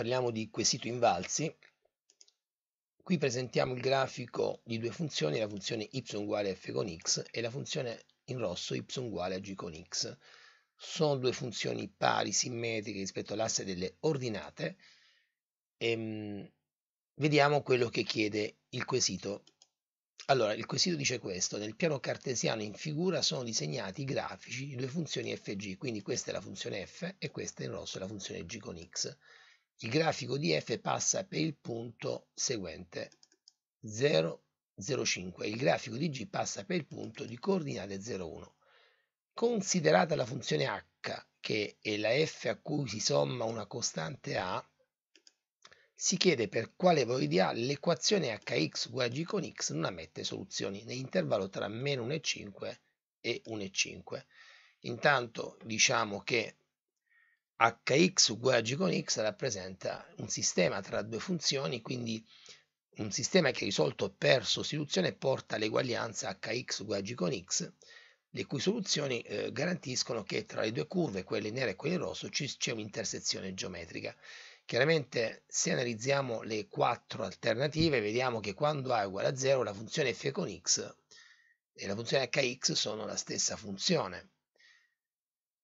parliamo di quesito invalsi, qui presentiamo il grafico di due funzioni, la funzione y uguale a f con x e la funzione in rosso y uguale a g con x. Sono due funzioni pari, simmetriche rispetto all'asse delle ordinate. E, ehm, vediamo quello che chiede il quesito. Allora, il quesito dice questo, nel piano cartesiano in figura sono disegnati i grafici di due funzioni f e g, quindi questa è la funzione f e questa in rosso è la funzione g con x. Il grafico di F passa per il punto seguente 0, 0, 5. Il grafico di G passa per il punto di coordinate 0, 1. Considerata la funzione H, che è la F a cui si somma una costante A, si chiede per quale valore di A l'equazione hx uguale a g con x non ammette soluzioni nell'intervallo tra meno 1,5 e 1,5. Intanto diciamo che hx uguale a g con x rappresenta un sistema tra due funzioni, quindi un sistema che risolto per sostituzione porta l'eguaglianza hx uguale a g con x, le cui soluzioni eh, garantiscono che tra le due curve, quelle nere e quelle in rosso, c'è un'intersezione geometrica. Chiaramente se analizziamo le quattro alternative vediamo che quando a è uguale a 0 la funzione f con x e la funzione hx sono la stessa funzione.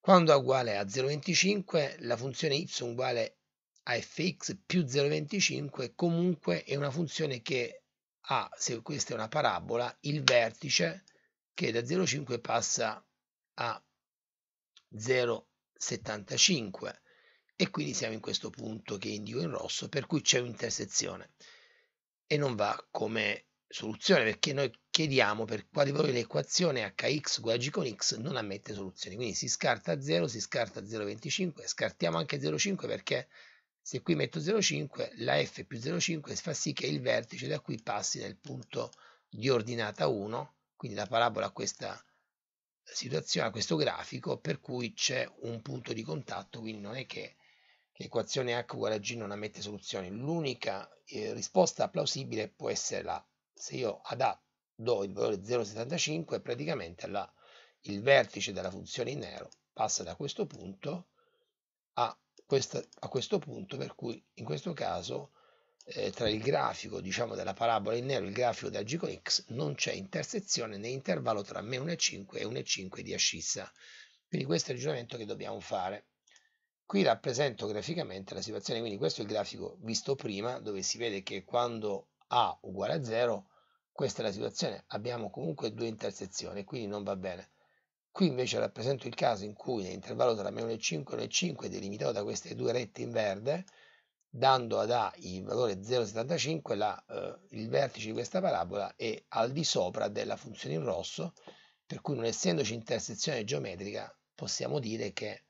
Quando a uguale a 0,25 la funzione y uguale a fx più 0,25 comunque è una funzione che ha, se questa è una parabola, il vertice che da 0,5 passa a 0,75 e quindi siamo in questo punto che indico in rosso per cui c'è un'intersezione e non va come soluzione perché noi chiediamo per quale valori l'equazione hx uguale g con x non ammette soluzioni quindi si scarta 0 si scarta 0,25 scartiamo anche 0,5 perché se qui metto 0,5 la f più 0,5 fa sì che il vertice da qui passi nel punto di ordinata 1 quindi la parabola a questa situazione a questo grafico per cui c'è un punto di contatto quindi non è che l'equazione h uguale a g non ammette soluzioni l'unica eh, risposta plausibile può essere la se io ad A do il valore 0,75 praticamente la, il vertice della funzione in nero passa da questo punto a, questa, a questo punto per cui in questo caso eh, tra il grafico diciamo della parabola in nero e il grafico da G con X non c'è intersezione né intervallo tra meno 1,5 e 1,5 di ascissa quindi questo è il ragionamento che dobbiamo fare qui rappresento graficamente la situazione quindi questo è il grafico visto prima dove si vede che quando a uguale a 0, questa è la situazione, abbiamo comunque due intersezioni, quindi non va bene. Qui invece rappresento il caso in cui l'intervallo tra meno 5 e 5 è delimitato da queste due rette in verde, dando ad A il valore 0,75, eh, il vertice di questa parabola è al di sopra della funzione in rosso, per cui non essendoci intersezione geometrica possiamo dire che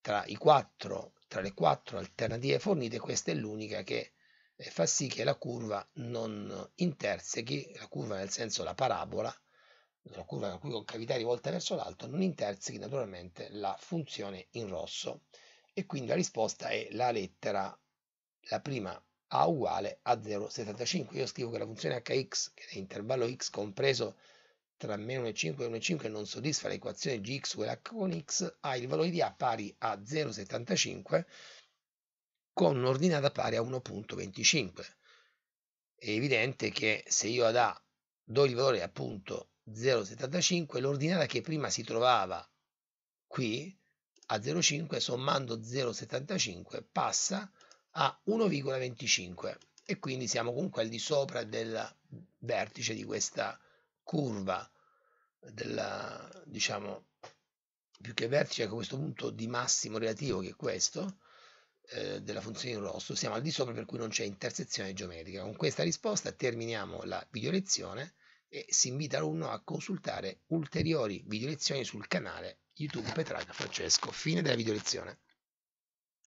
tra, quattro, tra le quattro alternative fornite questa è l'unica che fa sì che la curva non intersechi, la curva nel senso la parabola, la curva con cui concavità è rivolta verso l'alto, non intersechi naturalmente la funzione in rosso e quindi la risposta è la lettera, la prima a uguale a 0,75. Io scrivo che la funzione hx, che è intervallo x compreso tra meno 1,5 e 1,5 non soddisfa l'equazione gx uguale a h con x, ha il valore di a pari a 0,75 con un'ordinata pari a 1.25. È evidente che se io ad A do il valore appunto 0,75, l'ordinata che prima si trovava qui a 0,5 sommando 0,75 passa a 1,25 e quindi siamo comunque al di sopra del vertice di questa curva della, diciamo più che vertice a questo punto di massimo relativo che è questo eh, della funzione in rosso, siamo al di sopra per cui non c'è intersezione geometrica. Con questa risposta terminiamo la videolezione e si invita l'alunno a consultare ulteriori videolezioni sul canale YouTube Petraglia Francesco. Fine della videolezione.